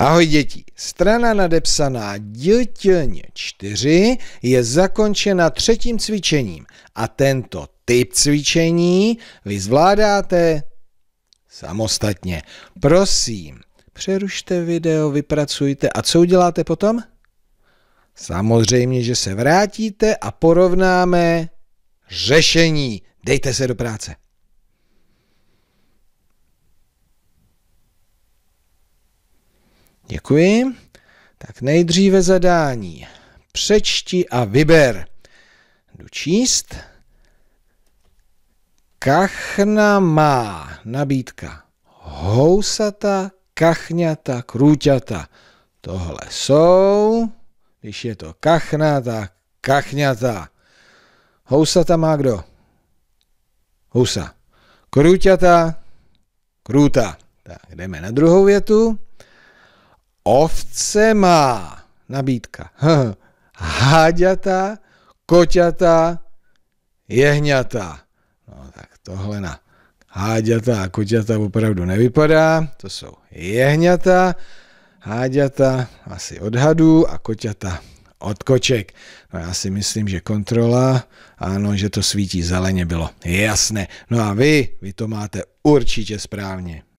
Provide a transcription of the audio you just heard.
Ahoj děti, strana nadepsaná dělně 4 je zakončena třetím cvičením a tento typ cvičení vy zvládáte samostatně. Prosím, přerušte video, vypracujte a co uděláte potom? Samozřejmě, že se vrátíte a porovnáme řešení. Dejte se do práce. Děkuji. Tak nejdříve zadání. Přečti a vyber. Jdu číst. Kachna má nabídka. Housata, kachňata, krůťata. Tohle jsou, když je to kachna, tak kachňata. Housata má kdo? Housa. Krůťata, krůta. Tak jdeme na druhou větu ovce má. Nabídka. Háďata, koťata, jehňata. No tak tohle na háďata a koťata opravdu nevypadá. To jsou jehňata, háďata asi odhadu a koťata od koček. No já si myslím, že kontrola, ano, že to svítí zeleně bylo. Jasné. No a vy, vy to máte určitě správně.